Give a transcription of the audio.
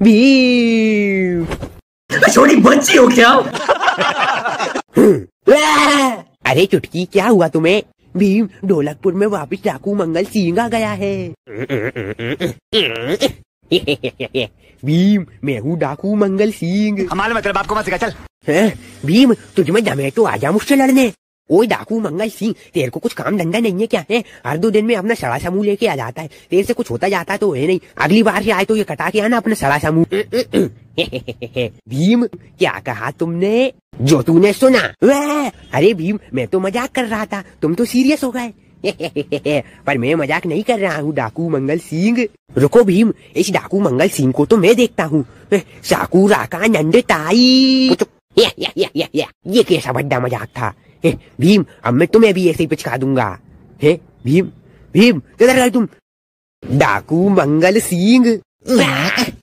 छोटी बच्ची हो क्या अरे चुटकी क्या हुआ तुम्हें भीम ढोलकपुर में वापस डाकू मंगल सींगा गया है भीम मैं हूँ डाकू मंगल सिंह हमारे मतलब आपको मत चल भीम तुझमें जमेटो आ जा मुझसे लड़ने ओ डाकू मंगल सिंह तेरे को कुछ काम धंधा नहीं है क्या है हर दो दिन में अपना सड़ा समूह लेके आ जाता है तेरे से कुछ होता जाता है तो है नहीं अगली बार से आए तो ये कटा के आना अपना सड़ा समूह भीम क्या कहा तुमने जो तूने सुना अरे भीम मैं तो मजाक कर रहा था तुम तो सीरियस हो गए पर मैं मजाक नहीं कर रहा हूँ डाकू मंगल सिंह रुको भीम इस डाकू मंगल सिंह को तो मैं देखता हूँ साकू राका नंद ताई ये कैसा बड्डा मजाक था हे भीम अब मैं तुम्हें भी ऐसे ही पिचका दूंगा हे भीम भीम किधर गए तुम डाकू मंगल सिंह